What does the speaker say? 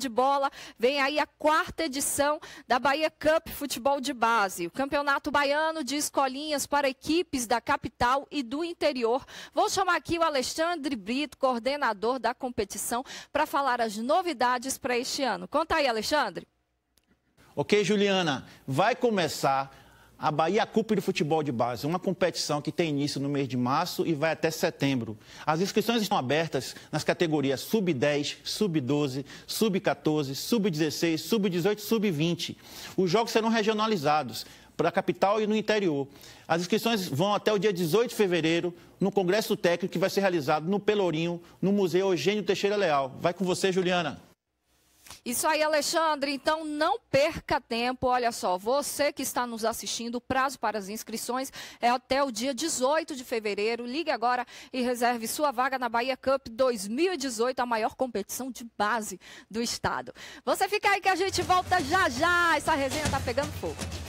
de bola. Vem aí a quarta edição da Bahia Cup Futebol de Base. O Campeonato Baiano de Escolinhas para equipes da capital e do interior. Vou chamar aqui o Alexandre Brito, coordenador da competição, para falar as novidades para este ano. Conta aí, Alexandre. Ok, Juliana. Vai começar a Bahia é Cup de Futebol de Base, uma competição que tem início no mês de março e vai até setembro. As inscrições estão abertas nas categorias sub-10, sub-12, sub-14, sub-16, sub-18, sub-20. Os jogos serão regionalizados para a capital e no interior. As inscrições vão até o dia 18 de fevereiro no congresso técnico que vai ser realizado no Pelourinho, no Museu Eugênio Teixeira Leal. Vai com você, Juliana. Isso aí, Alexandre. Então, não perca tempo. Olha só, você que está nos assistindo, o prazo para as inscrições é até o dia 18 de fevereiro. Ligue agora e reserve sua vaga na Bahia Cup 2018, a maior competição de base do estado. Você fica aí que a gente volta já já. Essa resenha tá pegando fogo.